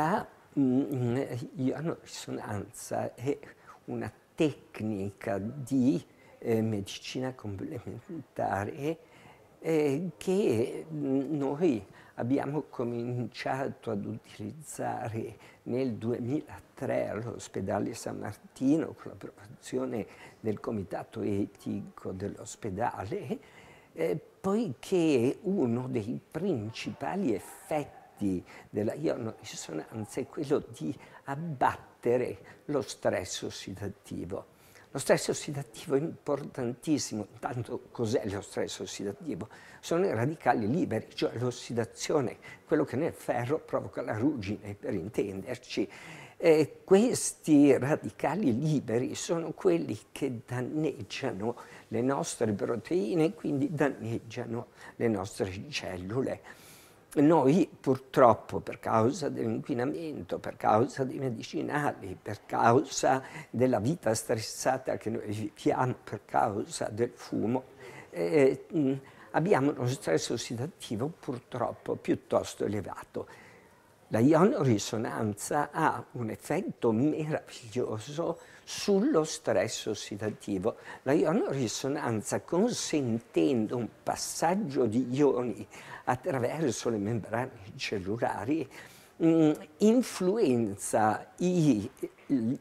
la mm, mm, risonanza è una tecnica di eh, medicina complementare eh, che mm, noi abbiamo cominciato ad utilizzare nel 2003 all'ospedale San Martino con l'approvazione del comitato etico dell'ospedale, eh, poiché uno dei principali effetti stati, della, io, no, risonanza è quello di abbattere lo stress ossidativo. Lo stress ossidativo è importantissimo, intanto cos'è lo stress ossidativo? Sono i radicali liberi, cioè l'ossidazione, quello che nel ferro provoca la ruggine, per intenderci. Eh, questi radicali liberi sono quelli che danneggiano le nostre proteine, e quindi danneggiano le nostre cellule noi purtroppo per causa dell'inquinamento, per causa dei medicinali, per causa della vita stressata che noi viviamo, per causa del fumo, eh, abbiamo uno stress ossidativo purtroppo piuttosto elevato. La ionorisonanza ha un effetto meraviglioso sullo stress ossidativo. La ionorisonanza, consentendo un passaggio di ioni attraverso le membrane cellulari mh, mm, influenza i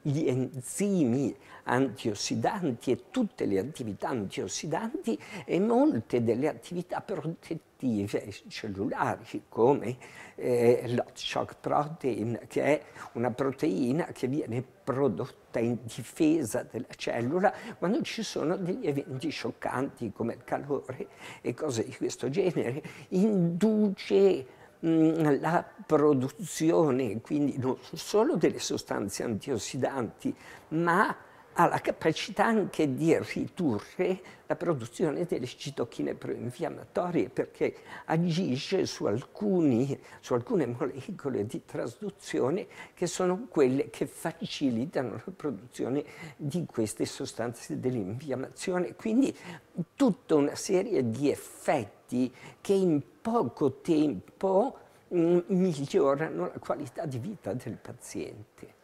gli enzimi antiossidanti e tutte le attività antiossidanti e molte delle attività protettive cellulari come eh, l'hot shock protein che è una proteina che viene prodotta in difesa della cellula quando ci sono degli eventi scioccanti come il calore e cose di questo genere induce Mm, la produzione quindi non solo delle sostanze antiossidanti, ma ha la capacità anche di ridurre la produzione delle citochine proinfiammatorie perché agisce su, alcuni, su alcune molecole di trasduzione che sono quelle che facilitano la produzione di queste sostanze dell'infiammazione. Quindi tutta una serie di effetti che in poco tempo mh, mm, migliorano la qualità di vita del paziente.